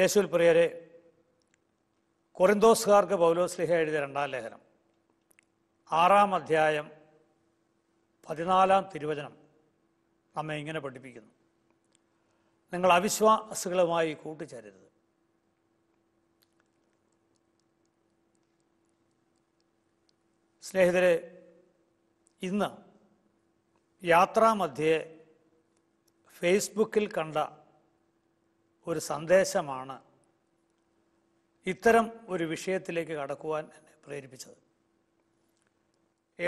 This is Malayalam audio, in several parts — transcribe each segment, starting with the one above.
യേശുൽ പ്രിയരെ കൊറിന്തോസുകാർക്ക് പൗലോസ്ലിഹ എഴുതിയ രണ്ടാം ലേഖനം ആറാം അധ്യായം പതിനാലാം തിരുവചനം നമ്മെ ഇങ്ങനെ പഠിപ്പിക്കുന്നു നിങ്ങൾ അവിശ്വാസികളുമായി കൂട്ടിച്ചേരരുത് സ്നേഹിതരെ ഇന്ന് യാത്രാമധ്യേ ഫേസ്ബുക്കിൽ കണ്ട ഒരു സന്ദേശമാണ് ഇത്തരം ഒരു വിഷയത്തിലേക്ക് കടക്കുവാൻ എന്നെ പ്രേരിപ്പിച്ചത്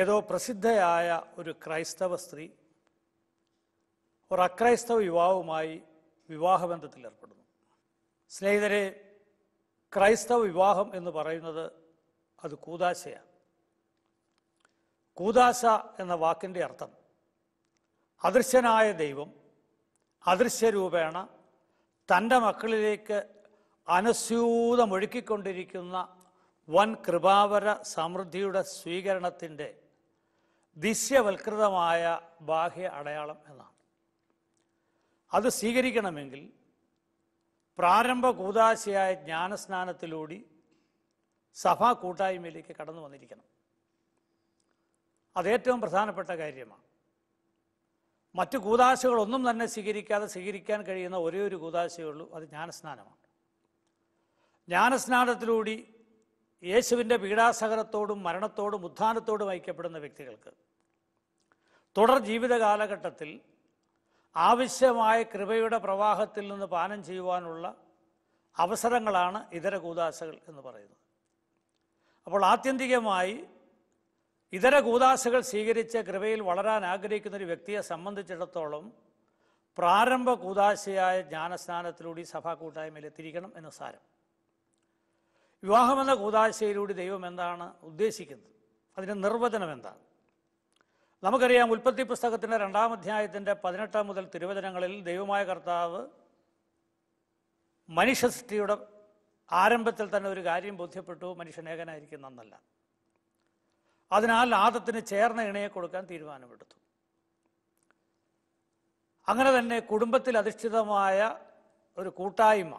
ഏതോ പ്രസിദ്ധയായ ഒരു ക്രൈസ്തവ സ്ത്രീ ഒരു അക്രൈസ്തവ യുവാവുമായി വിവാഹബന്ധത്തിൽ ഏർപ്പെടുന്നു സ്നേഹിതരെ ക്രൈസ്തവ വിവാഹം എന്ന് പറയുന്നത് അത് കൂതാശയാണ് കൂതാശ എന്ന വാക്കിൻ്റെ അർത്ഥം അദൃശ്യനായ ദൈവം അദൃശ്യരൂപേണ തൻ്റെ മക്കളിലേക്ക് അനുസ്യൂതം ഒഴുക്കിക്കൊണ്ടിരിക്കുന്ന വൻ കൃപാവര സമൃദ്ധിയുടെ സ്വീകരണത്തിൻ്റെ ദിശ്യവൽകൃതമായ ബാഹ്യ അടയാളം എന്നാണ് അത് സ്വീകരിക്കണമെങ്കിൽ പ്രാരംഭ കൂതാശയായ ജ്ഞാനസ്നാനത്തിലൂടെ സഭാ കൂട്ടായ്മയിലേക്ക് കടന്നു വന്നിരിക്കണം അതേറ്റവും പ്രധാനപ്പെട്ട കാര്യമാണ് മറ്റ് കൂതാശകളൊന്നും തന്നെ സ്വീകരിക്കാതെ സ്വീകരിക്കാൻ കഴിയുന്ന ഒരേ ഒരു കൂതാശയേ ഉള്ളൂ അത് ജ്ഞാനസ്നാനമാണ് ജ്ഞാനസ്നാനത്തിലൂടി യേശുവിൻ്റെ പീഡാസഹനത്തോടും മരണത്തോടും ഉത്ഥാനത്തോടും ഐക്യപ്പെടുന്ന വ്യക്തികൾക്ക് തുടർ ജീവിത കാലഘട്ടത്തിൽ ആവശ്യമായ കൃപയുടെ പ്രവാഹത്തിൽ നിന്ന് പാനം ചെയ്യുവാനുള്ള അവസരങ്ങളാണ് ഇതര കൂതാശകൾ എന്ന് പറയുന്നത് അപ്പോൾ ആത്യന്തികമായി ഇതര കൂതാശകൾ സ്വീകരിച്ച കൃപയിൽ വളരാൻ ആഗ്രഹിക്കുന്ന ഒരു വ്യക്തിയെ സംബന്ധിച്ചിടത്തോളം പ്രാരംഭ കൂതാശയായ ജ്ഞാനസ്നാനത്തിലൂടെ സഭാ കൂട്ടായ്മയിൽ എത്തിയിരിക്കണം എന്ന് സാരം വിവാഹമെന്ന കൂതാശയിലൂടെ ദൈവം എന്താണ് ഉദ്ദേശിക്കുന്നത് അതിൻ്റെ നിർവചനം എന്താണ് നമുക്കറിയാം ഉൽപ്പത്തി പുസ്തകത്തിൻ്റെ രണ്ടാം അധ്യായത്തിൻ്റെ പതിനെട്ടാം മുതൽ തിരുവചനങ്ങളിൽ ദൈവമായ കർത്താവ് മനുഷ്യ സൃഷ്ടിയുടെ ആരംഭത്തിൽ തന്നെ ഒരു കാര്യം ബോധ്യപ്പെട്ടു മനുഷ്യൻ നന്നല്ല അതിനാൽ ആദത്തിന് ചേർന്ന ഇണയെ കൊടുക്കാൻ തീരുമാനമെടുത്തു അങ്ങനെ തന്നെ കുടുംബത്തിൽ അധിഷ്ഠിതമായ ഒരു കൂട്ടായ്മ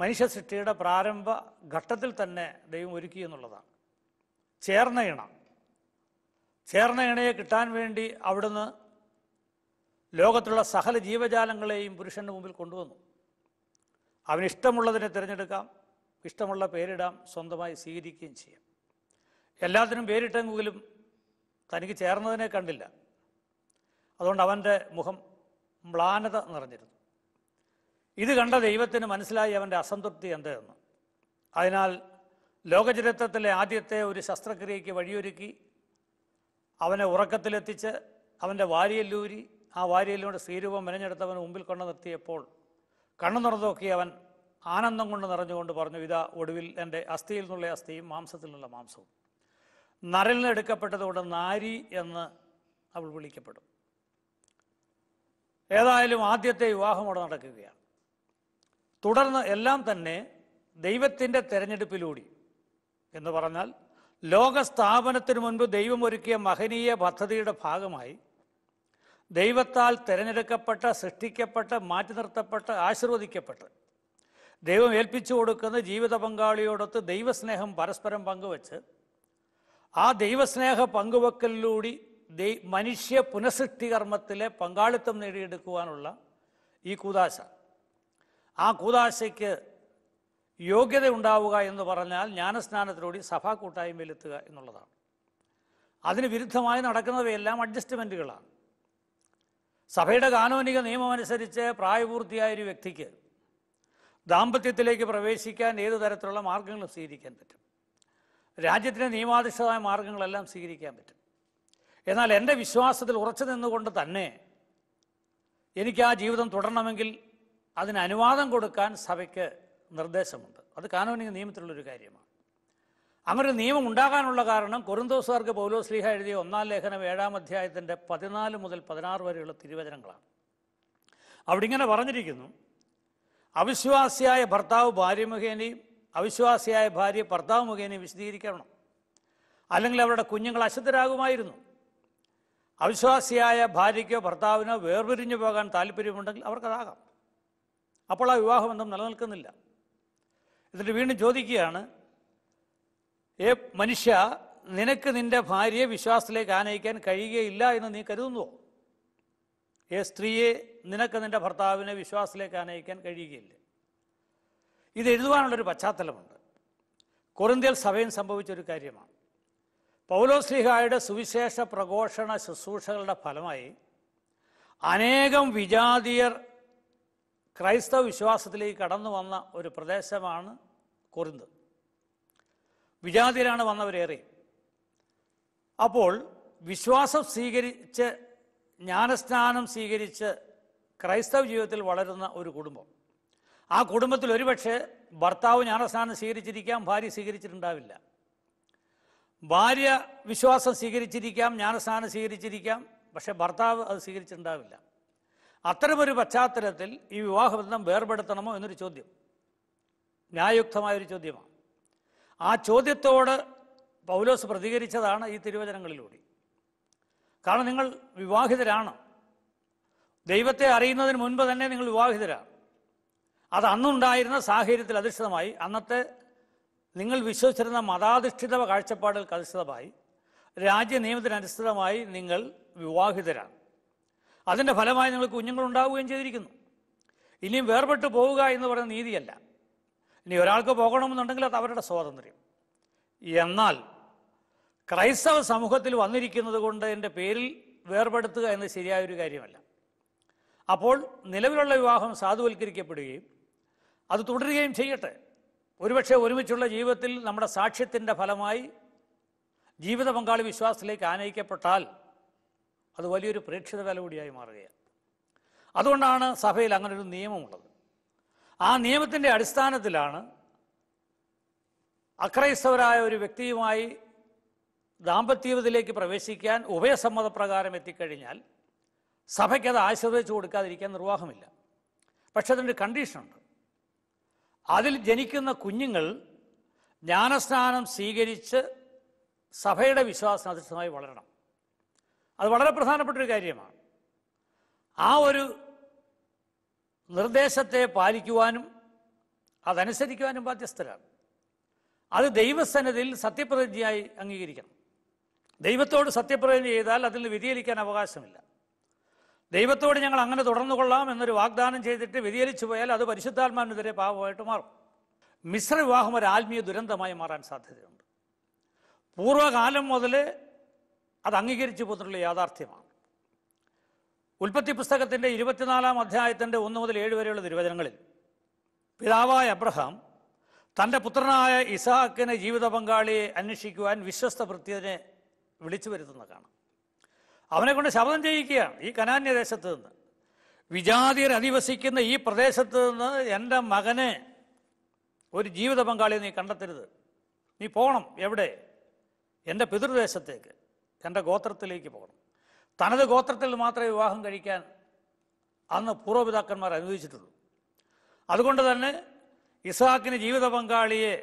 മനുഷ്യ സൃഷ്ടിയുടെ പ്രാരംഭ ഘട്ടത്തിൽ തന്നെ ദൈവം ഒരുക്കി എന്നുള്ളതാണ് ചേർന്ന ഇണ ചേർന്ന ഇണയെ കിട്ടാൻ വേണ്ടി അവിടുന്ന് ലോകത്തുള്ള സകല ജീവജാലങ്ങളെയും പുരുഷന്റെ മുമ്പിൽ കൊണ്ടുവന്നു അവനിഷ്ടമുള്ളതിനെ തിരഞ്ഞെടുക്കാം ഇഷ്ടമുള്ള പേരിടാം സ്വന്തമായി സ്വീകരിക്കുകയും ചെയ്യാം എല്ലാത്തിനും പേരിട്ടെങ്കിലും തനിക്ക് ചേർന്നതിനെ കണ്ടില്ല അതുകൊണ്ട് അവൻ്റെ മുഖം മ്ലാനത നിറഞ്ഞിരുന്നു ഇത് കണ്ട ദൈവത്തിന് മനസ്സിലായി അവൻ്റെ അസംതൃപ്തി എന്തെന്ന് അതിനാൽ ലോകചരിത്രത്തിലെ ആദ്യത്തെ ഒരു ശസ്ത്രക്രിയയ്ക്ക് വഴിയൊരുക്കി അവനെ ഉറക്കത്തിലെത്തിച്ച് അവൻ്റെ വാരിയല്ലൂരി ആ വാരിയല്ലൂടെ സ്ത്രീരൂപം മെനഞ്ഞെടുത്തവൻ മുമ്പിൽ കൊണ്ടു നിർത്തിയപ്പോൾ കണ്ണു നിറന്നൊക്കെ അവൻ ആനന്ദം കൊണ്ട് നിറഞ്ഞുകൊണ്ട് പറഞ്ഞു ഇതാ ഒടുവിൽ എൻ്റെ അസ്ഥിയിൽ നിന്നുള്ള അസ്ഥിയും മാംസത്തിൽ നിന്നുള്ള മാംസവും നരലിനെടുക്കപ്പെട്ടതുകൊണ്ട് നാരി എന്ന് അവൾ വിളിക്കപ്പെടും ഏതായാലും ആദ്യത്തെ വിവാഹം അവിടെ നടക്കുകയാണ് തുടർന്ന് എല്ലാം തന്നെ ദൈവത്തിൻ്റെ തെരഞ്ഞെടുപ്പിലൂടി എന്ന് പറഞ്ഞാൽ ലോകസ്ഥാപനത്തിന് മുൻപ് ദൈവം ഒരുക്കിയ മഹനീയ പദ്ധതിയുടെ ഭാഗമായി ദൈവത്താൽ തിരഞ്ഞെടുക്കപ്പെട്ട സൃഷ്ടിക്കപ്പെട്ട മാറ്റി നിർത്തപ്പെട്ട് ആശീർവദിക്കപ്പെട്ട് ദൈവം ഏൽപ്പിച്ചു കൊടുക്കുന്ന ജീവിത പങ്കാളിയോടൊത്ത് ദൈവസ്നേഹം പരസ്പരം പങ്കുവച്ച് ആ ദൈവസ്നേഹ പങ്കുവെക്കലിലൂടി ദൈ മനുഷ്യ പുനഃസൃഷ്ടി കർമ്മത്തിലെ പങ്കാളിത്തം നേടിയെടുക്കുവാനുള്ള ഈ കൂതാശ ആ കൂതാശയ്ക്ക് യോഗ്യത ഉണ്ടാവുക എന്ന് പറഞ്ഞാൽ ജ്ഞാനസ്നാനത്തിലൂടെ സഭാ കൂട്ടായ്മയിലെത്തുക എന്നുള്ളതാണ് അതിന് വിരുദ്ധമായി നടക്കുന്നവയെല്ലാം അഡ്ജസ്റ്റ്മെൻറ്റുകളാണ് സഭയുടെ കാനോനിക നിയമമനുസരിച്ച് പ്രായപൂർത്തിയായ ഒരു വ്യക്തിക്ക് ദാമ്പത്യത്തിലേക്ക് പ്രവേശിക്കാൻ ഏതു തരത്തിലുള്ള മാർഗങ്ങളും സ്വീകരിക്കാൻ പറ്റും രാജ്യത്തിന് നിയമാധിഷ്ഠിതമായ മാർഗങ്ങളെല്ലാം സ്വീകരിക്കാൻ പറ്റും എന്നാൽ എൻ്റെ വിശ്വാസത്തിൽ ഉറച്ചു നിന്നുകൊണ്ട് തന്നെ എനിക്ക് ആ ജീവിതം തുടരണമെങ്കിൽ അതിന് അനുവാദം കൊടുക്കാൻ സഭയ്ക്ക് നിർദ്ദേശമുണ്ട് അത് കാനോനിക നിയമത്തിലുള്ളൊരു കാര്യമാണ് അങ്ങനെ നിയമം ഉണ്ടാകാനുള്ള കാരണം കൊറിന്തോസുകാർക്ക് പൗലോസ്ലിഹ എഴുതിയ ഒന്നാം ലേഖനം ഏഴാം അധ്യായത്തിൻ്റെ പതിനാല് മുതൽ പതിനാറ് വരെയുള്ള തിരുവചനങ്ങളാണ് അവിടെ ഇങ്ങനെ പറഞ്ഞിരിക്കുന്നു അവിശ്വാസിയായ ഭർത്താവ് ഭാര്യമുഖേനയും അവിശ്വാസിയായ ഭാര്യ ഭർത്താവ് മുഖേന വിശദീകരിക്കണം അല്ലെങ്കിൽ അവരുടെ കുഞ്ഞുങ്ങൾ അശുദ്ധരാകുമായിരുന്നു അവിശ്വാസിയായ ഭാര്യയ്ക്കോ ഭർത്താവിനോ വേർപിരിഞ്ഞു പോകാൻ താല്പര്യമുണ്ടെങ്കിൽ അവർക്കതാകാം അപ്പോൾ ആ വിവാഹബന്ധം നിലനിൽക്കുന്നില്ല എന്നിട്ട് വീണ്ടും ചോദിക്കുകയാണ് ഏ മനുഷ്യ നിനക്ക് നിന്റെ ഭാര്യയെ വിശ്വാസത്തിലേക്ക് ആനയിക്കാൻ കഴിയുകയില്ല എന്ന് നീ കരുതുന്നുവോ ഏ സ്ത്രീയെ നിനക്ക് നിന്റെ ഭർത്താവിനെ വിശ്വാസത്തിലേക്ക് ആനയിക്കാൻ കഴിയുകയില്ല ഇത് എഴുതുവാനുള്ളൊരു പശ്ചാത്തലമുണ്ട് സഭയിൽ സംഭവിച്ച സംഭവിച്ചൊരു കാര്യമാണ് പൗലോസ്ലിഹായുടെ സുവിശേഷ പ്രഘോഷണ ശുശ്രൂഷകളുടെ ഫലമായി അനേകം വിജാതീയർ ക്രൈസ്തവ വിശ്വാസത്തിലേക്ക് കടന്നു വന്ന ഒരു പ്രദേശമാണ് കൊറിന്ത് വിജാതീയരാണ് വന്നവരേറെ അപ്പോൾ വിശ്വാസം സ്വീകരിച്ച് ജ്ഞാനസ്നാനം സ്വീകരിച്ച് ക്രൈസ്തവ ജീവിതത്തിൽ വളരുന്ന ഒരു കുടുംബം ആ കുടുംബത്തിൽ ഒരുപക്ഷെ ഭർത്താവ് ജ്ഞാനസ്നാനം സ്വീകരിച്ചിരിക്കാം ഭാര്യ സ്വീകരിച്ചിട്ടുണ്ടാവില്ല ഭാര്യ വിശ്വാസം സ്വീകരിച്ചിരിക്കാം ജ്ഞാനസ്നാനം സ്വീകരിച്ചിരിക്കാം പക്ഷേ ഭർത്താവ് അത് സ്വീകരിച്ചിട്ടുണ്ടാവില്ല അത്തരമൊരു പശ്ചാത്തലത്തിൽ ഈ വിവാഹബന്ധം വേർപെടുത്തണമോ എന്നൊരു ചോദ്യം ന്യായുക്തമായൊരു ചോദ്യമാണ് ആ ചോദ്യത്തോട് പൗലോസ് പ്രതികരിച്ചതാണ് ഈ തിരുവചനങ്ങളിലൂടെ കാരണം നിങ്ങൾ വിവാഹിതരാണ് ദൈവത്തെ അറിയുന്നതിന് മുൻപ് തന്നെ നിങ്ങൾ വിവാഹിതരാണ് അത് അന്നുണ്ടായിരുന്ന സാഹചര്യത്തിൽ അധിഷ്ഠിതമായി അന്നത്തെ നിങ്ങൾ വിശ്വസിച്ചിരുന്ന മതാധിഷ്ഠിത കാഴ്ചപ്പാടുകൾക്ക് അധിഷ്ഠിതമായി രാജ്യ നിയമത്തിനനുസൃതമായി നിങ്ങൾ വിവാഹിതരാണ് അതിൻ്റെ ഫലമായി നിങ്ങൾ കുഞ്ഞുങ്ങളുണ്ടാവുകയും ചെയ്തിരിക്കുന്നു ഇനിയും വേർപെട്ട് പോവുക എന്ന് പറയുന്ന നീതിയല്ല ഇനി ഒരാൾക്ക് പോകണമെന്നുണ്ടെങ്കിൽ അത് അവരുടെ സ്വാതന്ത്ര്യം എന്നാൽ ക്രൈസ്തവ സമൂഹത്തിൽ വന്നിരിക്കുന്നത് കൊണ്ട് എൻ്റെ പേരിൽ വേർപെടുത്തുക എന്ന് ശരിയായൊരു കാര്യമല്ല അപ്പോൾ നിലവിലുള്ള വിവാഹം സാധുവൽക്കരിക്കപ്പെടുകയും അത് തുടരുകയും ചെയ്യട്ടെ ഒരുപക്ഷെ ഒരുമിച്ചുള്ള ജീവിതത്തിൽ നമ്മുടെ സാക്ഷ്യത്തിൻ്റെ ഫലമായി ജീവിത പങ്കാളി വിശ്വാസത്തിലേക്ക് ആനയിക്കപ്പെട്ടാൽ അത് വലിയൊരു പ്രേക്ഷിത വില കൂടിയായി മാറുകയാണ് അതുകൊണ്ടാണ് സഭയിൽ അങ്ങനൊരു നിയമമുള്ളത് ആ നിയമത്തിൻ്റെ അടിസ്ഥാനത്തിലാണ് അക്രൈസ്തവരായ ഒരു വ്യക്തിയുമായി ദാമ്പത്യത്തിലേക്ക് പ്രവേശിക്കാൻ ഉഭയസമ്മതപ്രകാരം എത്തിക്കഴിഞ്ഞാൽ സഭയ്ക്കത് ആശീർവദിച്ചു കൊടുക്കാതിരിക്കാൻ നിർവാഹമില്ല പക്ഷെ അതിൻ്റെ കണ്ടീഷനുണ്ട് അതിൽ ജനിക്കുന്ന കുഞ്ഞുങ്ങൾ ജ്ഞാനസ്നാനം സ്വീകരിച്ച് സഭയുടെ വിശ്വാസം അധിഷ്ഠിതമായി വളരണം അത് വളരെ പ്രധാനപ്പെട്ട ഒരു കാര്യമാണ് ആ ഒരു നിർദ്ദേശത്തെ പാലിക്കുവാനും അതനുസരിക്കുവാനും ബാധ്യസ്ഥരാണ് അത് ദൈവസന്നതിൽ സത്യപ്രതിജ്ഞയായി അംഗീകരിക്കണം ദൈവത്തോട് സത്യപ്രതിജ്ഞ ചെയ്താൽ അതിൽ വിധിയലിക്കാൻ അവകാശമില്ല ദൈവത്തോട് ഞങ്ങൾ അങ്ങനെ തുടർന്നു കൊള്ളാം എന്നൊരു വാഗ്ദാനം ചെയ്തിട്ട് വ്യതിയലിച്ചു പോയാൽ അത് പരിശുദ്ധാത്മാവിനെതിരെ പാപമായിട്ട് മാറും മിശ്ര വിവാഹം ഒരു ആത്മീയ ദുരന്തമായി മാറാൻ സാധ്യതയുണ്ട് പൂർവ്വകാലം മുതൽ അത് അംഗീകരിച്ചു പോന്നിട്ടുള്ള യാഥാർത്ഥ്യമാണ് ഉൽപ്പത്തി പുസ്തകത്തിൻ്റെ ഇരുപത്തിനാലാം അധ്യായത്തിൻ്റെ ഒന്ന് മുതൽ ഏഴ് വരെയുള്ള തിരുവചനങ്ങളിൽ പിതാവായ അബ്രഹാം തൻ്റെ പുത്രനായ ഇസഹാക്കിനെ ജീവിത പങ്കാളിയെ അന്വേഷിക്കുവാൻ വിശ്വസ്ത വൃത്തിയതിനെ വിളിച്ചു വരുത്തുന്ന കാണാം അവനെ കൊണ്ട് ശപഥം ചെയ്യിക്കുക ഈ കനാന്യ നിന്ന് വിജാതിയർ അധിവസിക്കുന്ന ഈ പ്രദേശത്ത് നിന്ന് എൻ്റെ മകനെ ഒരു ജീവിത പങ്കാളി നീ കണ്ടെത്തരുത് നീ പോകണം എവിടെ എൻ്റെ പിതൃദേശത്തേക്ക് എൻ്റെ ഗോത്രത്തിലേക്ക് പോകണം തനത് ഗോത്രത്തിൽ മാത്രമേ വിവാഹം കഴിക്കാൻ അന്ന് പൂർവ്വപിതാക്കന്മാർ അനുവദിച്ചിട്ടുള്ളൂ അതുകൊണ്ട് തന്നെ ഇസാക്കിന് ജീവിത പങ്കാളിയെ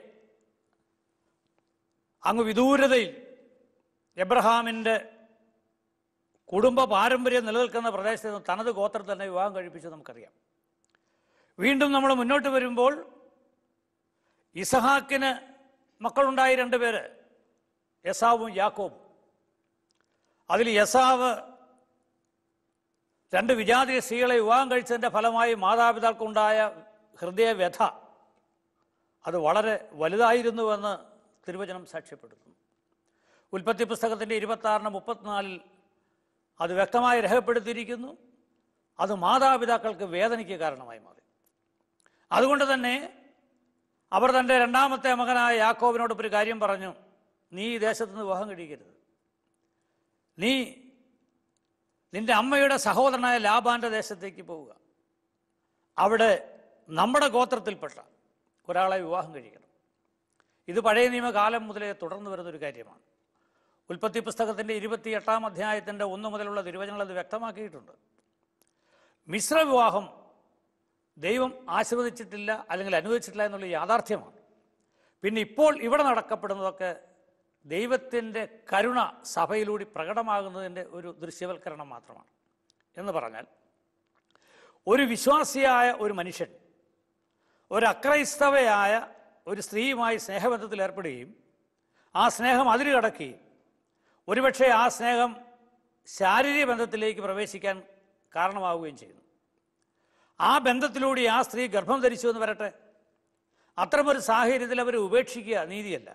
അങ്ങ് വിദൂരതയിൽ എബ്രഹാമിൻ്റെ കുടുംബ പാരമ്പര്യം നിലനിൽക്കുന്ന പ്രദേശത്ത് നിന്ന് തനത് ഗോത്രത്തിൽ തന്നെ വിവാഹം കഴിപ്പിച്ചത് നമുക്കറിയാം വീണ്ടും നമ്മൾ മുന്നോട്ട് വരുമ്പോൾ ഇസഹാക്കിന് മക്കളുണ്ടായി രണ്ടുപേര് യസാവും യാക്കോബും അതിൽ യസാവ് രണ്ട് വിജാതി സ്ത്രീകളെ വിവാഹം കഴിച്ചതിൻ്റെ ഫലമായി ഹൃദയ വ്യഥ അത് വളരെ വലുതായിരുന്നുവെന്ന് തിരുവചനം സാക്ഷ്യപ്പെടുത്തുന്നു ഉൽപ്പത്തി പുസ്തകത്തിൻ്റെ ഇരുപത്താറിന് മുപ്പത്തിനാലിൽ അത് വ്യക്തമായി രേഖപ്പെടുത്തിയിരിക്കുന്നു അത് മാതാപിതാക്കൾക്ക് വേദനയ്ക്ക് കാരണമായി മാറി അതുകൊണ്ട് തന്നെ അവർ തൻ്റെ രണ്ടാമത്തെ മകനായ യാക്കോവിനോട് ഒരു കാര്യം പറഞ്ഞു നീ ഈ ദേശത്ത് നിന്ന് വിവാഹം കഴിക്കരുത് നീ നിന്റെ അമ്മയുടെ സഹോദരനായ ലാബാന്റെ ദേശത്തേക്ക് പോവുക അവിടെ നമ്മുടെ ഗോത്രത്തിൽപ്പെട്ട ഒരാളെ വിവാഹം കഴിക്കണം ഇത് പഴയ നിയമകാലം മുതലേ തുടർന്നു വരുന്നൊരു കാര്യമാണ് ഉൽപ്പത്തി പുസ്തകത്തിൻ്റെ ഇരുപത്തിയെട്ടാം അധ്യായത്തിൻ്റെ ഒന്നു മുതലുള്ള തിരുവചനങ്ങൾ അത് വ്യക്തമാക്കിയിട്ടുണ്ട് മിശ്രവിവാഹം ദൈവം ആശീർവദിച്ചിട്ടില്ല അല്ലെങ്കിൽ അനുവദിച്ചിട്ടില്ല എന്നുള്ള യാഥാർത്ഥ്യമാണ് പിന്നെ ഇപ്പോൾ ഇവിടെ നടക്കപ്പെടുന്നതൊക്കെ ദൈവത്തിൻ്റെ കരുണ സഭയിലൂടെ പ്രകടമാകുന്നതിൻ്റെ ഒരു ദൃശ്യവൽക്കരണം മാത്രമാണ് എന്ന് പറഞ്ഞാൽ ഒരു വിശ്വാസിയായ ഒരു മനുഷ്യൻ ഒരു അക്രൈസ്തവയായ ഒരു സ്ത്രീയുമായി സ്നേഹബന്ധത്തിൽ ഏർപ്പെടുകയും ആ സ്നേഹം അതിരുകടക്കുകയും ഒരുപക്ഷെ ആ സ്നേഹം ശാരീരിക ബന്ധത്തിലേക്ക് പ്രവേശിക്കാൻ കാരണമാവുകയും ചെയ്യുന്നു ആ ബന്ധത്തിലൂടെ ആ സ്ത്രീ ഗർഭം ധരിച്ചു എന്ന് വരട്ടെ അത്തരമൊരു സാഹചര്യത്തിൽ അവരെ ഉപേക്ഷിക്കുക നീതിയല്ല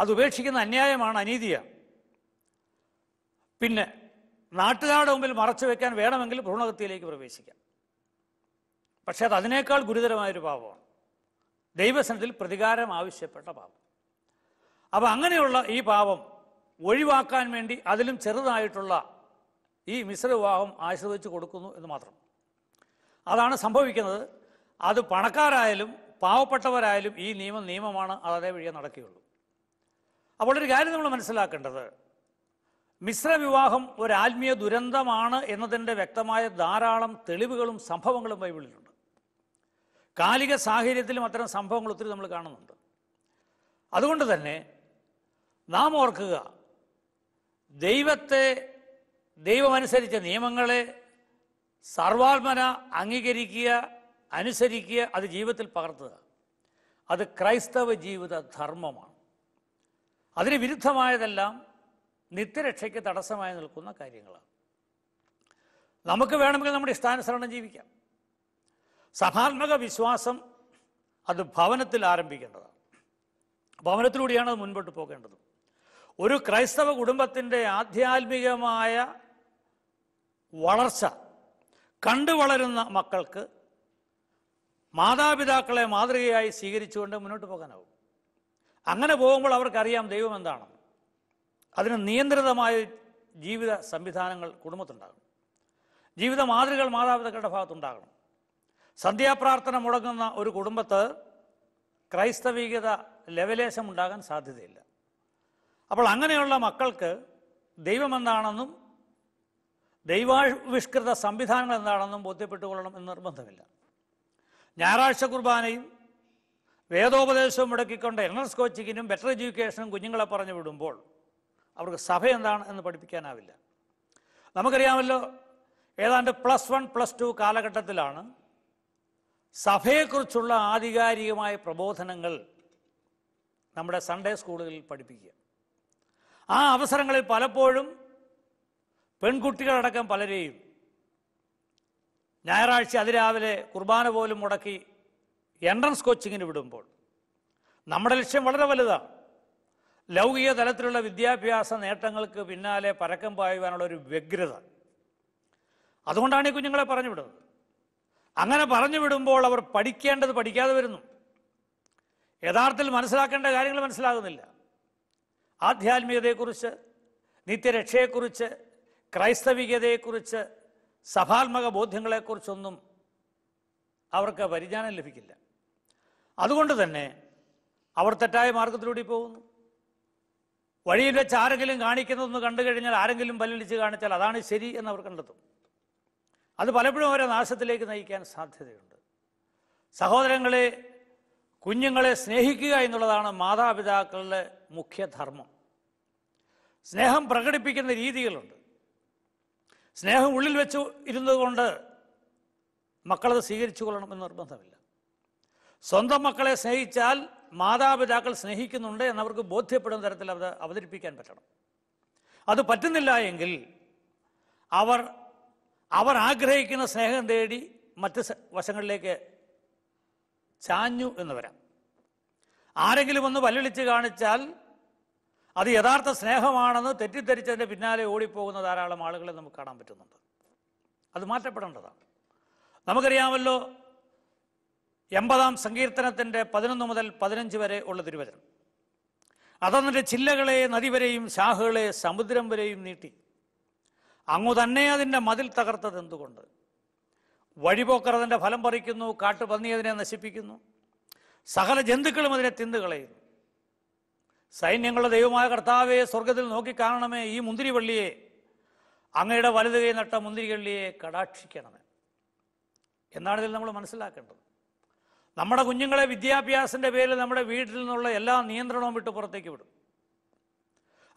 അത് ഉപേക്ഷിക്കുന്ന അന്യായമാണ് അനീതിയാണ് പിന്നെ നാട്ടുകാരുടെ മുമ്പിൽ മറച്ചു വെക്കാൻ വേണമെങ്കിൽ ഭ്രൂണഹത്യയിലേക്ക് പ്രവേശിക്കാം പക്ഷേ അത് അതിനേക്കാൾ ഗുരുതരമായൊരു പാപമാണ് ദൈവസനത്തിൽ പ്രതികാരം ആവശ്യപ്പെട്ട പാപം അപ്പം അങ്ങനെയുള്ള ഈ പാപം ഒഴിവാക്കാൻ വേണ്ടി അതിലും ചെറുതായിട്ടുള്ള ഈ മിശ്രവിവാഹം ആശ്രയിച്ച് കൊടുക്കുന്നു എന്ന് മാത്രം അതാണ് സംഭവിക്കുന്നത് അത് പണക്കാരായാലും പാവപ്പെട്ടവരായാലും ഈ നിയമം നിയമമാണ് അത് അതേ വഴിയേ നടക്കുകയുള്ളൂ അപ്പോൾ ഒരു കാര്യം നമ്മൾ മനസ്സിലാക്കേണ്ടത് മിശ്രവിവാഹം ഒരു ആത്മീയ ദുരന്തമാണ് എന്നതിൻ്റെ വ്യക്തമായ ധാരാളം തെളിവുകളും സംഭവങ്ങളും ബൈബിളിലുണ്ട് കാലിക സാഹചര്യത്തിലും അത്തരം സംഭവങ്ങൾ ഒത്തിരി നമ്മൾ കാണുന്നുണ്ട് അതുകൊണ്ട് തന്നെ നാം ഓർക്കുക ദൈവത്തെ ദൈവമനുസരിച്ച നിയമങ്ങളെ സർവാത്മന അംഗീകരിക്കുക അനുസരിക്കുക അത് ജീവിതത്തിൽ പകർത്തുക അത് ക്രൈസ്തവ ജീവിത ധർമ്മമാണ് അതിന് വിരുദ്ധമായതെല്ലാം നിത്യരക്ഷയ്ക്ക് തടസ്സമായി നിൽക്കുന്ന കാര്യങ്ങളാണ് നമുക്ക് വേണമെങ്കിൽ നമ്മുടെ ഇഷ്ടാനുസരണം ജീവിക്കാം സഭാത്മക വിശ്വാസം അത് ഭവനത്തിൽ ആരംഭിക്കേണ്ടതാണ് ഭവനത്തിലൂടെയാണ് അത് മുൻപോട്ട് പോകേണ്ടത് ഒരു ക്രൈസ്തവ കുടുംബത്തിൻ്റെ ആധ്യാത്മികമായ വളർച്ച കണ്ടു വളരുന്ന മക്കൾക്ക് മാതാപിതാക്കളെ മാതൃകയായി സ്വീകരിച്ചുകൊണ്ട് മുന്നോട്ട് പോകാനാവും അങ്ങനെ പോകുമ്പോൾ അവർക്കറിയാം ദൈവം എന്താണ് അതിന് നിയന്ത്രിതമായ ജീവിത സംവിധാനങ്ങൾ കുടുംബത്തുണ്ടാകും ജീവിത മാതൃകകൾ മാതാപിതാക്കളുടെ ഭാഗത്തുണ്ടാകണം സന്ധ്യാപ്രാർത്ഥന മുടങ്ങുന്ന ഒരു കുടുംബത്ത് ക്രൈസ്തവികത ലെവലേശം ഉണ്ടാകാൻ സാധ്യതയില്ല അപ്പോൾ അങ്ങനെയുള്ള മക്കൾക്ക് എന്താണെന്നും ദൈവാവിഷ്കൃത സംവിധാനങ്ങൾ എന്താണെന്നും ബോധ്യപ്പെട്ടുകൊള്ളണം എന്ന് നിർബന്ധമില്ല ഞായറാഴ്ച കുർബാനയും വേദോപദേശവും മുടക്കിക്കൊണ്ട് എനർസ് കോച്ചിങ്ങിനും ബെറ്റർ എഡ്യൂക്കേഷനും കുഞ്ഞുങ്ങളെ പറഞ്ഞു വിടുമ്പോൾ അവർക്ക് സഭ എന്താണ് എന്ന് പഠിപ്പിക്കാനാവില്ല നമുക്കറിയാമല്ലോ ഏതാണ്ട് പ്ലസ് വൺ പ്ലസ് ടു കാലഘട്ടത്തിലാണ് സഭയെക്കുറിച്ചുള്ള ആധികാരികമായ പ്രബോധനങ്ങൾ നമ്മുടെ സൺഡേ സ്കൂളുകളിൽ പഠിപ്പിക്കുക ആ അവസരങ്ങളിൽ പലപ്പോഴും പെൺകുട്ടികളടക്കം പലരെയും ഞായറാഴ്ച അതിരാവിലെ കുർബാന പോലും മുടക്കി എൻട്രൻസ് കോച്ചിങ്ങിന് വിടുമ്പോൾ നമ്മുടെ ലക്ഷ്യം വളരെ വലുതാണ് ലൗകിക തലത്തിലുള്ള വിദ്യാഭ്യാസ നേട്ടങ്ങൾക്ക് പിന്നാലെ പരക്കം പായുവാനുള്ള ഒരു വ്യഗ്രത അതുകൊണ്ടാണ് ഈ കുഞ്ഞുങ്ങളെ പറഞ്ഞു വിടുന്നത് അങ്ങനെ പറഞ്ഞു വിടുമ്പോൾ അവർ പഠിക്കേണ്ടത് പഠിക്കാതെ വരുന്നു യഥാർത്ഥത്തിൽ മനസ്സിലാക്കേണ്ട കാര്യങ്ങൾ മനസ്സിലാകുന്നില്ല ആധ്യാത്മികതയെക്കുറിച്ച് നിത്യരക്ഷയെക്കുറിച്ച് ക്രൈസ്തവികതയെക്കുറിച്ച് സഭാത്മക ബോധ്യങ്ങളെക്കുറിച്ചൊന്നും അവർക്ക് പരിജ്ഞാനം ലഭിക്കില്ല അതുകൊണ്ട് തന്നെ അവർ തെറ്റായ മാർഗത്തിലൂടെ പോകുന്നു വഴിയിൽ വെച്ച് ആരെങ്കിലും കാണിക്കുന്നതെന്ന് കണ്ടു കഴിഞ്ഞാൽ ആരെങ്കിലും പല്ലടിച്ച് കാണിച്ചാൽ അതാണ് ശരി എന്ന് അവർ കണ്ടെത്തും അത് പലപ്പോഴും അവരെ നാശത്തിലേക്ക് നയിക്കാൻ സാധ്യതയുണ്ട് സഹോദരങ്ങളെ കുഞ്ഞുങ്ങളെ സ്നേഹിക്കുക എന്നുള്ളതാണ് മാതാപിതാക്കളുടെ മുഖ്യധർമ്മം സ്നേഹം പ്രകടിപ്പിക്കുന്ന രീതികളുണ്ട് സ്നേഹം ഉള്ളിൽ വെച്ച് ഇരുന്നതുകൊണ്ട് മക്കളത് സ്വീകരിച്ചു കൊള്ളണമെന്ന് നിർബന്ധമില്ല സ്വന്തം മക്കളെ സ്നേഹിച്ചാൽ മാതാപിതാക്കൾ സ്നേഹിക്കുന്നുണ്ട് എന്നവർക്ക് ബോധ്യപ്പെടുന്ന തരത്തിൽ അത് അവതരിപ്പിക്കാൻ പറ്റണം അത് പറ്റുന്നില്ല എങ്കിൽ അവർ അവർ ആഗ്രഹിക്കുന്ന സ്നേഹം തേടി മറ്റ് വശങ്ങളിലേക്ക് ചാഞ്ഞു എന്ന് വരാം ആരെങ്കിലും ഒന്ന് വല്ലളിച്ച് കാണിച്ചാൽ അത് യഥാർത്ഥ സ്നേഹമാണെന്ന് തെറ്റിദ്ധരിച്ചതിൻ്റെ പിന്നാലെ ഓടിപ്പോകുന്ന ധാരാളം ആളുകളെ നമുക്ക് കാണാൻ പറ്റുന്നുണ്ട് അത് മാറ്റപ്പെടേണ്ടതാണ് നമുക്കറിയാമല്ലോ എൺപതാം സങ്കീർത്തനത്തിൻ്റെ പതിനൊന്ന് മുതൽ പതിനഞ്ച് വരെ ഉള്ള തിരുവചനം അതതിൻ്റെ ചില്ലകളെ നദി വരെയും ശാഖകളെ സമുദ്രം വരെയും നീട്ടി അങ്ങു തന്നെ അതിൻ്റെ മതിൽ തകർത്തത് എന്തുകൊണ്ട് വഴിപോക്കർ അതിൻ്റെ ഫലം പറിക്കുന്നു കാട്ടുപന്നി അതിനെ നശിപ്പിക്കുന്നു സകല ജന്തുക്കളും അതിനെ തിന്നുകളയുന്നു സൈന്യങ്ങളുടെ ദൈവമായ കർത്താവെ സ്വർഗത്തിൽ നോക്കിക്കാണണമേ ഈ പള്ളിയെ അങ്ങയുടെ വലുത് കൈ നട്ട പള്ളിയെ കടാക്ഷിക്കണമേ എന്നാണ് ഇതിൽ നമ്മൾ മനസ്സിലാക്കേണ്ടത് നമ്മുടെ കുഞ്ഞുങ്ങളെ വിദ്യാഭ്യാസത്തിൻ്റെ പേരിൽ നമ്മുടെ വീട്ടിൽ നിന്നുള്ള എല്ലാ നിയന്ത്രണവും വിട്ട് പുറത്തേക്ക് വിടും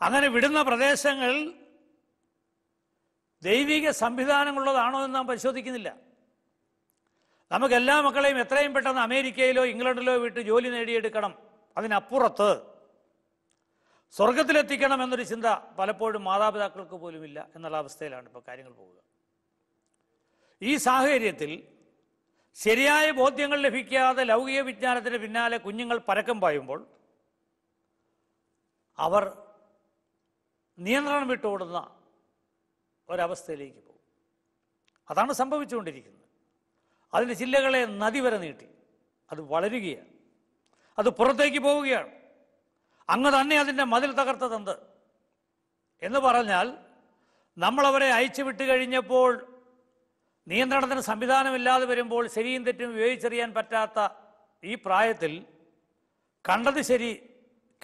അങ്ങനെ വിടുന്ന പ്രദേശങ്ങൾ ദൈവിക സംവിധാനങ്ങളുള്ളതാണോ എന്ന് നാം പരിശോധിക്കുന്നില്ല നമുക്ക് എല്ലാ മക്കളെയും എത്രയും പെട്ടെന്ന് അമേരിക്കയിലോ ഇംഗ്ലണ്ടിലോ വിട്ട് ജോലി നേടിയെടുക്കണം അതിനപ്പുറത്ത് സ്വർഗത്തിലെത്തിക്കണം എന്നൊരു ചിന്ത പലപ്പോഴും മാതാപിതാക്കൾക്ക് ഇല്ല എന്നുള്ള അവസ്ഥയിലാണ് ഇപ്പോൾ കാര്യങ്ങൾ പോവുക ഈ സാഹചര്യത്തിൽ ശരിയായ ബോധ്യങ്ങൾ ലഭിക്കാതെ ലൗകിക വിജ്ഞാനത്തിന് പിന്നാലെ കുഞ്ഞുങ്ങൾ പരക്കം പായുമ്പോൾ അവർ നിയന്ത്രണം വിട്ടോടുന്ന ഒരവസ്ഥയിലേക്ക് പോകും അതാണ് സംഭവിച്ചുകൊണ്ടിരിക്കുന്നത് അതിൻ്റെ ജില്ലകളെ നദി വരെ നീട്ടി അത് വളരുകയാണ് അത് പുറത്തേക്ക് പോവുകയാണ് അങ്ങ് തന്നെ അതിൻ്റെ മതിൽ തകർത്തതെന്ത് എന്ന് പറഞ്ഞാൽ നമ്മളവരെ അയച്ചു വിട്ടു കഴിഞ്ഞപ്പോൾ നിയന്ത്രണത്തിന് സംവിധാനമില്ലാതെ വരുമ്പോൾ ശരിയും തെറ്റും വിവേചിച്ചറിയാൻ പറ്റാത്ത ഈ പ്രായത്തിൽ കണ്ടത് ശരി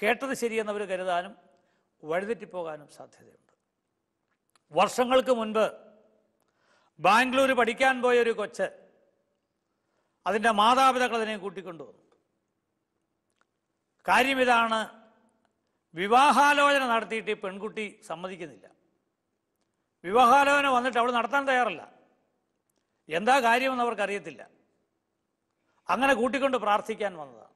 കേട്ടത് ശരിയെന്നവർ കരുതാനും വഴിതെറ്റിപ്പോകാനും സാധ്യതയുണ്ട് വർഷങ്ങൾക്ക് മുൻപ് ബാംഗ്ലൂർ പഠിക്കാൻ പോയ ഒരു കൊച്ച് അതിൻ്റെ മാതാപിതാക്കൾ അതിനെ കൂട്ടിക്കൊണ്ടുവന്നു കാര്യം ഇതാണ് വിവാഹാലോചന നടത്തിയിട്ട് ഈ പെൺകുട്ടി സമ്മതിക്കുന്നില്ല വിവാഹാലോചന വന്നിട്ട് അവൾ നടത്താൻ തയ്യാറല്ല എന്താ കാര്യമെന്ന് അവർക്കറിയത്തില്ല അങ്ങനെ കൂട്ടിക്കൊണ്ട് പ്രാർത്ഥിക്കാൻ വന്നതാണ്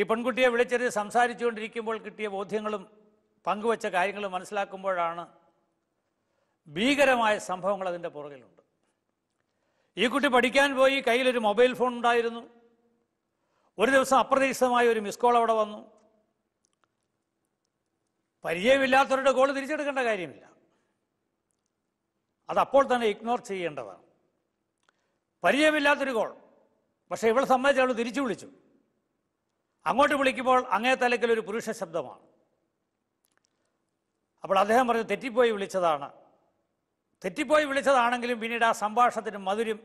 ഈ പെൺകുട്ടിയെ വിളിച്ചെറിഞ്ഞ് സംസാരിച്ചുകൊണ്ടിരിക്കുമ്പോൾ കിട്ടിയ ബോധ്യങ്ങളും പങ്കുവച്ച കാര്യങ്ങളും മനസ്സിലാക്കുമ്പോഴാണ് ഭീകരമായ സംഭവങ്ങൾ അതിൻ്റെ പുറകിലുണ്ട് ഈ കുട്ടി പഠിക്കാൻ പോയി കയ്യിലൊരു മൊബൈൽ ഫോൺ ഉണ്ടായിരുന്നു ഒരു ദിവസം അപ്രതീക്ഷിതമായ ഒരു മിസ് കോൾ അവിടെ വന്നു പരിചയമില്ലാത്തവരുടെ ഗോൾ തിരിച്ചെടുക്കേണ്ട കാര്യമില്ല അതപ്പോൾ തന്നെ ഇഗ്നോർ ചെയ്യേണ്ടതാണ് പരിചയമില്ലാത്തൊരു ഗോൾ പക്ഷേ ഇവിടെ സമ്മതിച്ച അവൾ തിരിച്ചു വിളിച്ചു അങ്ങോട്ട് വിളിക്കുമ്പോൾ അങ്ങേ തലക്കൽ ഒരു പുരുഷ ശബ്ദമാണ് അപ്പോൾ അദ്ദേഹം പറഞ്ഞു തെറ്റിപ്പോയി വിളിച്ചതാണ് തെറ്റിപ്പോയി വിളിച്ചതാണെങ്കിലും പിന്നീട് ആ സംഭാഷണത്തിന് മധുരം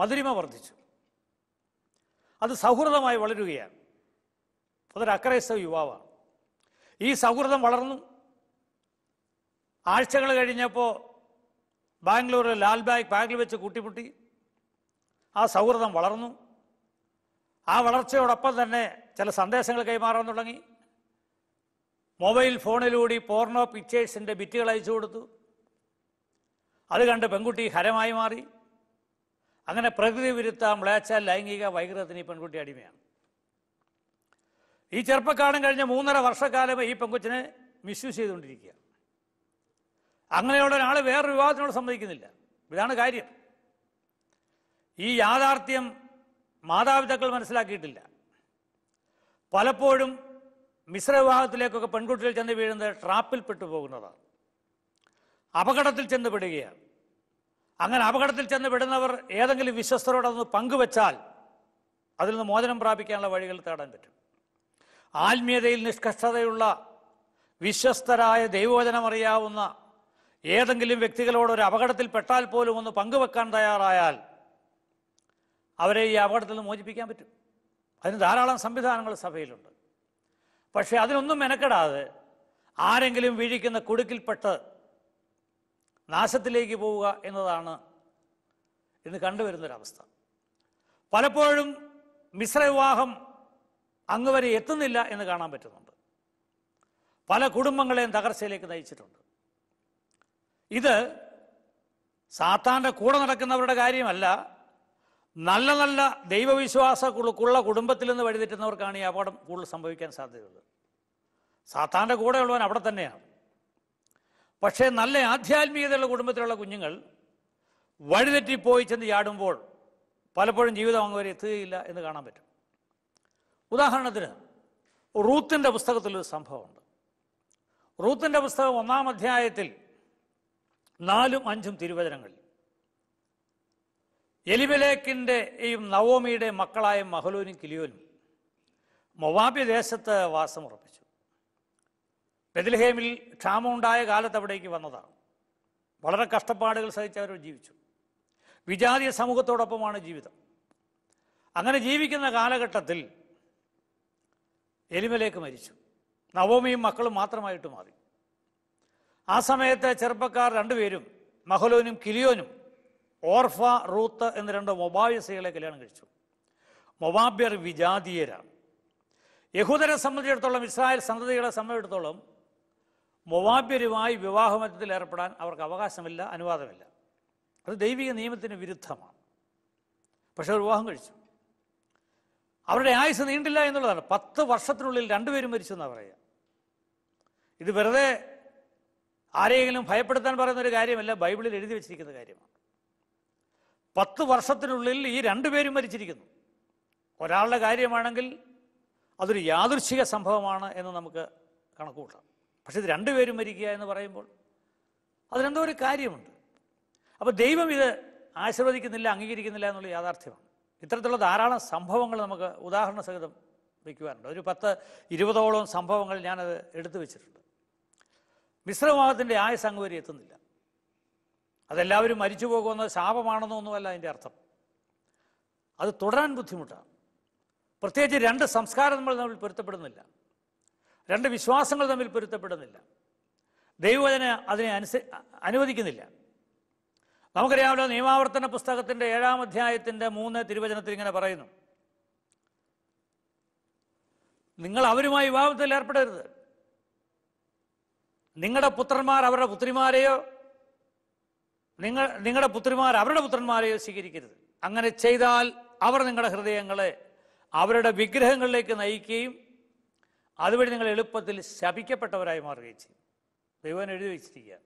മധുരിമ വർദ്ധിച്ചു അത് സൗഹൃദമായി വളരുകയാണ് അതൊരു അക്രൈസ്തവ യുവാവാണ് ഈ സൗഹൃദം വളർന്നു ആഴ്ചകൾ കഴിഞ്ഞപ്പോൾ ബാംഗ്ലൂർ ലാൽബാഗ് ബാഗിൽ വെച്ച് കൂട്ടിമുട്ടി ആ സൗഹൃദം വളർന്നു ആ വളർച്ചയോടൊപ്പം തന്നെ ചില സന്ദേശങ്ങൾ കൈമാറാൻ തുടങ്ങി മൊബൈൽ ഫോണിലൂടെ പോർണോ പിക്ചേഴ്സിൻ്റെ ബിറ്റുകൾ അയച്ചു കൊടുത്തു അത് കണ്ട് പെൺകുട്ടി ഹരമായി മാറി അങ്ങനെ പ്രകൃതി വിരുദ്ധ മ്ലേച്ഛ ലൈംഗിക വൈകൃതത്തിന് ഈ പെൺകുട്ടി അടിമയാണ് ഈ ചെറുപ്പക്കാരൻ കഴിഞ്ഞ മൂന്നര വർഷക്കാലമേ ഈ പെങ്കൊച്ചിനെ മിസ്യൂസ് ചെയ്തുകൊണ്ടിരിക്കുക അങ്ങനെയുള്ള ഒരാൾ വേറൊരു വിവാഹത്തിനോട് സമ്മതിക്കുന്നില്ല ഇതാണ് കാര്യം ഈ യാഥാർത്ഥ്യം മാതാപിതാക്കൾ മനസ്സിലാക്കിയിട്ടില്ല പലപ്പോഴും മിശ്ര വിവാഹത്തിലേക്കൊക്കെ പെൺകുട്ടികൾ ചെന്ന് വീഴുന്നത് ട്രാപ്പിൽപ്പെട്ടു പോകുന്നതാണ് അപകടത്തിൽ ചെന്ന് പെടുകയാണ് അങ്ങനെ അപകടത്തിൽ ചെന്ന് പെടുന്നവർ ഏതെങ്കിലും വിശ്വസ്തരോടൊന്ന് പങ്കുവെച്ചാൽ അതിൽ നിന്ന് മോചനം പ്രാപിക്കാനുള്ള വഴികൾ തേടാൻ പറ്റും ആത്മീയതയിൽ നിഷ്കഷ്ടതയുള്ള വിശ്വസ്തരായ ദൈവവചനമറിയാവുന്ന ഏതെങ്കിലും വ്യക്തികളോട് ഒരു അപകടത്തിൽ പെട്ടാൽ പോലും ഒന്ന് പങ്കുവെക്കാൻ തയ്യാറായാൽ അവരെ ഈ അപകടത്തിൽ നിന്ന് മോചിപ്പിക്കാൻ പറ്റും അതിന് ധാരാളം സംവിധാനങ്ങൾ സഭയിലുണ്ട് പക്ഷെ അതിനൊന്നും മെനക്കെടാതെ ആരെങ്കിലും വീഴിക്കുന്ന കുടുക്കിൽപ്പെട്ട് നാശത്തിലേക്ക് പോവുക എന്നതാണ് ഇന്ന് കണ്ടുവരുന്നൊരവസ്ഥ പലപ്പോഴും മിശ്ര വിവാഹം അങ്ങ് വരെ എത്തുന്നില്ല എന്ന് കാണാൻ പറ്റുന്നുണ്ട് പല കുടുംബങ്ങളെയും തകർച്ചയിലേക്ക് നയിച്ചിട്ടുണ്ട് ഇത് സാത്താന്റെ കൂടെ നടക്കുന്നവരുടെ കാര്യമല്ല നല്ല നല്ല ദൈവവിശ്വാസക്കുള്ള കുടുംബത്തിൽ നിന്ന് വഴിതെറ്റുന്നവർക്കാണ് ഈ അപകടം കൂടുതൽ സംഭവിക്കാൻ സാധ്യതയുള്ളത് സാത്താൻ്റെ കൂടെയുള്ളവൻ അവിടെ തന്നെയാണ് പക്ഷേ നല്ല ആധ്യാത്മികതയുള്ള കുടുംബത്തിലുള്ള കുഞ്ഞുങ്ങൾ വഴിതെറ്റിപ്പോയി ചെന്ന് ചാടുമ്പോൾ പലപ്പോഴും ജീവിതം അങ്ങ് വരെ എത്തുകയില്ല എന്ന് കാണാൻ പറ്റും ഉദാഹരണത്തിന് റൂത്തിൻ്റെ പുസ്തകത്തിലൊരു സംഭവമുണ്ട് റൂത്തിൻ്റെ പുസ്തകം ഒന്നാം അധ്യായത്തിൽ നാലും അഞ്ചും തിരുവചനങ്ങളിൽ ഈ നവോമിയുടെ മക്കളായ മഹലൂനും കിലിയോനും മൊവാബി ദേശത്ത് വാസമുറപ്പിച്ചു ബദൽഹേമിൽ ക്ഷാമമുണ്ടായ കാലത്ത് അവിടേക്ക് വന്നതാണ് വളരെ കഷ്ടപ്പാടുകൾ സഹിച്ച് അവർ ജീവിച്ചു വിജാതീയ സമൂഹത്തോടൊപ്പമാണ് ജീവിതം അങ്ങനെ ജീവിക്കുന്ന കാലഘട്ടത്തിൽ എലിമലേക്ക് മരിച്ചു നവോമിയും മക്കളും മാത്രമായിട്ട് മാറി ആ സമയത്തെ ചെറുപ്പക്കാർ രണ്ടുപേരും മഹലോനും കിലിയോനും ഓർഫ റൂത്ത് എന്ന രണ്ട് മൊബായസകളെ കല്യാണം കഴിച്ചു മൊബാബ്യർ വിജാതീയരാണ് യഹൂദരെ സംബന്ധിച്ചിടത്തോളം ഇസ്രായേൽ സന്തതികളെ സംബന്ധിച്ചിടത്തോളം മൊവാബ്യരുമായി വിവാഹമത്വത്തിൽ ഏർപ്പെടാൻ അവർക്ക് അവകാശമില്ല അനുവാദമില്ല അത് ദൈവിക നിയമത്തിന് വിരുദ്ധമാണ് പക്ഷെ വിവാഹം കഴിച്ചു അവരുടെ ആയുസ് നീണ്ടില്ല എന്നുള്ളതാണ് പത്ത് വർഷത്തിനുള്ളിൽ രണ്ടുപേരും മരിച്ചു എന്നാണ് പറയുക ഇത് വെറുതെ ആരെയെങ്കിലും ഭയപ്പെടുത്താൻ പറയുന്ന ഒരു കാര്യമല്ല ബൈബിളിൽ എഴുതി വെച്ചിരിക്കുന്ന കാര്യമാണ് പത്ത് വർഷത്തിനുള്ളിൽ ഈ രണ്ടുപേരും മരിച്ചിരിക്കുന്നു ഒരാളുടെ കാര്യമാണെങ്കിൽ അതൊരു യാദൃശ്ചിക സംഭവമാണ് എന്ന് നമുക്ക് കണക്കുകൂട്ടാം പക്ഷെ ഇത് രണ്ടുപേരും മരിക്കുക എന്ന് പറയുമ്പോൾ അതിനെന്തോ ഒരു കാര്യമുണ്ട് അപ്പോൾ ദൈവം ഇത് ആശീർവദിക്കുന്നില്ല അംഗീകരിക്കുന്നില്ല എന്നുള്ള യാഥാർത്ഥ്യമാണ് ഇത്തരത്തിലുള്ള ധാരാളം സംഭവങ്ങൾ നമുക്ക് ഉദാഹരണ സഹിതം വയ്ക്കുവാനുണ്ട് ഒരു പത്ത് ഇരുപതോളം സംഭവങ്ങൾ ഞാനത് എടുത്തു വെച്ചിട്ടുണ്ട് മിശ്രവിവാഹത്തിൻ്റെ ആയ അങ്ങ് വരെ എത്തുന്നില്ല അതെല്ലാവരും മരിച്ചു പോകുന്ന ശാപമാണെന്നൊന്നുമല്ല അതിൻ്റെ അർത്ഥം അത് തുടരാൻ ബുദ്ധിമുട്ടാണ് പ്രത്യേകിച്ച് രണ്ട് സംസ്കാരം നമ്മൾ തമ്മിൽ പൊരുത്തപ്പെടുന്നില്ല രണ്ട് വിശ്വാസങ്ങൾ തമ്മിൽ പൊരുത്തപ്പെടുന്നില്ല ദൈവവചന അതിനെ അനുസ അനുവദിക്കുന്നില്ല നമുക്കറിയാമല്ലോ നിയമാവർത്തന പുസ്തകത്തിന്റെ ഏഴാം അധ്യായത്തിന്റെ മൂന്ന് തിരുവചനത്തിൽ ഇങ്ങനെ പറയുന്നു നിങ്ങൾ അവരുമായി വിവാഹത്തിൽ ഏർപ്പെടരുത് നിങ്ങളുടെ പുത്രന്മാർ അവരുടെ പുത്രിമാരെയോ നിങ്ങൾ നിങ്ങളുടെ പുത്രിമാർ അവരുടെ പുത്രന്മാരെയോ സ്വീകരിക്കരുത് അങ്ങനെ ചെയ്താൽ അവർ നിങ്ങളുടെ ഹൃദയങ്ങളെ അവരുടെ വിഗ്രഹങ്ങളിലേക്ക് നയിക്കുകയും അതുവഴി നിങ്ങൾ എളുപ്പത്തിൽ ശപിക്കപ്പെട്ടവരായി മാറുകയും ചെയ്യും ദൈവം എഴുതി വെച്ചിരിക്കുക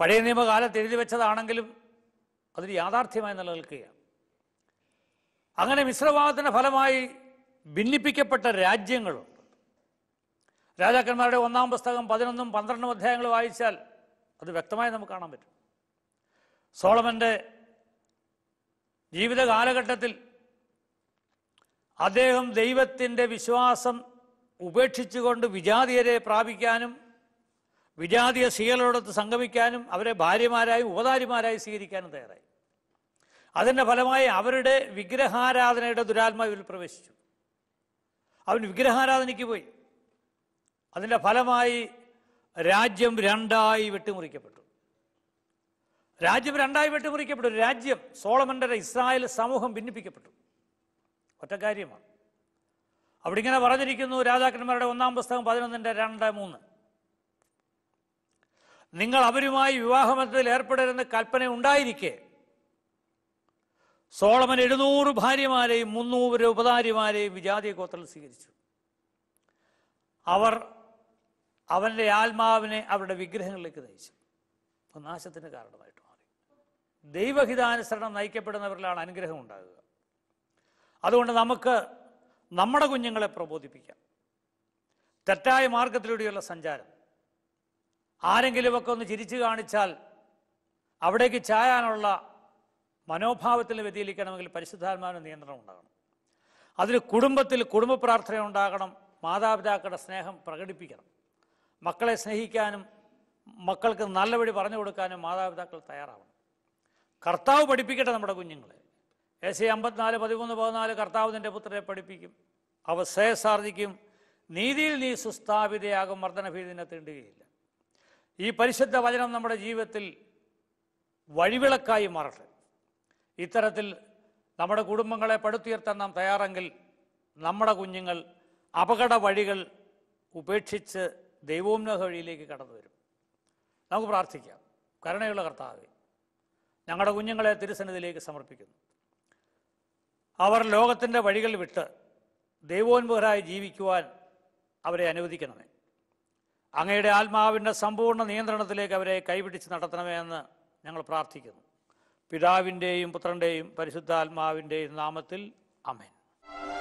പഴയ നിയമകാലത്ത് എഴുതി വെച്ചതാണെങ്കിലും അതിന് യാഥാർത്ഥ്യമായി നിലനിൽക്കുകയാണ് അങ്ങനെ മിശ്രഭാവത്തിൻ്റെ ഫലമായി ഭിന്നിപ്പിക്കപ്പെട്ട രാജ്യങ്ങളുണ്ട് രാജാക്കന്മാരുടെ ഒന്നാം പുസ്തകം പതിനൊന്നും പന്ത്രണ്ടും അധ്യായങ്ങൾ വായിച്ചാൽ അത് വ്യക്തമായി നമുക്ക് കാണാൻ പറ്റും സോളമൻ്റെ ജീവിത കാലഘട്ടത്തിൽ അദ്ദേഹം ദൈവത്തിൻ്റെ വിശ്വാസം ഉപേക്ഷിച്ചുകൊണ്ട് വിജാതിയരെ പ്രാപിക്കാനും വിജാതീയ സ്ത്രീകളോടൊത്ത് സംഗമിക്കാനും അവരെ ഭാര്യമാരായും ഉപതാരിമാരായും സ്വീകരിക്കാനും തയ്യാറായി അതിൻ്റെ ഫലമായി അവരുടെ വിഗ്രഹാരാധനയുടെ ദുരാത്മാവിൽ പ്രവേശിച്ചു അവൻ വിഗ്രഹാരാധനയ്ക്ക് പോയി അതിൻ്റെ ഫലമായി രാജ്യം രണ്ടായി വെട്ടിമുറിക്കപ്പെട്ടു രാജ്യം രണ്ടായി വെട്ടിമുറിക്കപ്പെട്ടു രാജ്യം സോളമൻ്റെ ഇസ്രായേൽ സമൂഹം ഭിന്നിപ്പിക്കപ്പെട്ടു ഒറ്റ കാര്യമാണ് അവിടെ ഇങ്ങനെ പറഞ്ഞിരിക്കുന്നു രാജാക്കന്മാരുടെ ഒന്നാം പുസ്തകം പതിനൊന്നിൻ്റെ രണ്ട് മൂന്ന് നിങ്ങൾ അവരുമായി വിവാഹമത്തിൽ ഏർപ്പെടരുന്ന കൽപ്പന ഉണ്ടായിരിക്കെ സോളമൻ എഴുന്നൂറ് ഭാര്യമാരെയും മുന്നൂറ് ഉപതാരിമാരെയും വിജാതീയ ഗോത്രം സ്വീകരിച്ചു അവർ അവൻ്റെ ആത്മാവിനെ അവരുടെ വിഗ്രഹങ്ങളിലേക്ക് നയിച്ചു അപ്പം നാശത്തിന് കാരണമായിട്ട് മാറി ദൈവഹിതാനുസരണം നയിക്കപ്പെടുന്നവരിലാണ് അനുഗ്രഹം ഉണ്ടാകുക അതുകൊണ്ട് നമുക്ക് നമ്മുടെ കുഞ്ഞുങ്ങളെ പ്രബോധിപ്പിക്കാം തെറ്റായ മാർഗത്തിലൂടെയുള്ള സഞ്ചാരം ആരെങ്കിലുമൊക്കെ ഒന്ന് ചിരിച്ചു കാണിച്ചാൽ അവിടേക്ക് ചായാനുള്ള മനോഭാവത്തിൽ വ്യതിയിലിക്കണമെങ്കിൽ പരിശുദ്ധാത്മാവിന് നിയന്ത്രണം ഉണ്ടാകണം അതിൽ കുടുംബത്തിൽ കുടുംബ പ്രാർത്ഥന ഉണ്ടാകണം മാതാപിതാക്കളുടെ സ്നേഹം പ്രകടിപ്പിക്കണം മക്കളെ സ്നേഹിക്കാനും മക്കൾക്ക് നല്ല വഴി പറഞ്ഞു കൊടുക്കാനും മാതാപിതാക്കൾ തയ്യാറാവണം കർത്താവ് പഠിപ്പിക്കട്ടെ നമ്മുടെ കുഞ്ഞുങ്ങളെ എസ് എ അമ്പത്തിനാല് പതിമൂന്ന് പതിനാല് കർത്താവ് നിൻ്റെ പുത്രരെ പഠിപ്പിക്കും അവ ശ്രേയസാർജിക്കും നീതിയിൽ നീ സുസ്ഥാപിതയാകും മർദ്ദനഭീതിനെ തീണ്ടുകയില്ല ഈ പരിശുദ്ധ വചനം നമ്മുടെ ജീവിതത്തിൽ വഴിവിളക്കായി മാറട്ടെ ഇത്തരത്തിൽ നമ്മുടെ കുടുംബങ്ങളെ പടുത്തുയർത്താൻ നാം തയ്യാറെങ്കിൽ നമ്മുടെ കുഞ്ഞുങ്ങൾ അപകട വഴികൾ ഉപേക്ഷിച്ച് ദൈവോന്നത വഴിയിലേക്ക് കടന്നു വരും നമുക്ക് പ്രാർത്ഥിക്കാം കരുണയുള്ള കർത്താവെ ഞങ്ങളുടെ കുഞ്ഞുങ്ങളെ തിരുസന്നിധിയിലേക്ക് സമർപ്പിക്കുന്നു അവർ ലോകത്തിൻ്റെ വഴികൾ വിട്ട് ദൈവോന്മുഖരായി ജീവിക്കുവാൻ അവരെ അനുവദിക്കണമേ അങ്ങയുടെ ആത്മാവിൻ്റെ സമ്പൂർണ്ണ നിയന്ത്രണത്തിലേക്ക് അവരെ കൈപിടിച്ച് നടത്തണമെന്ന് ഞങ്ങൾ പ്രാർത്ഥിക്കുന്നു പിതാവിൻ്റെയും പുത്രൻ്റെയും പരിശുദ്ധാത്മാവിൻ്റെയും നാമത്തിൽ അമേൻ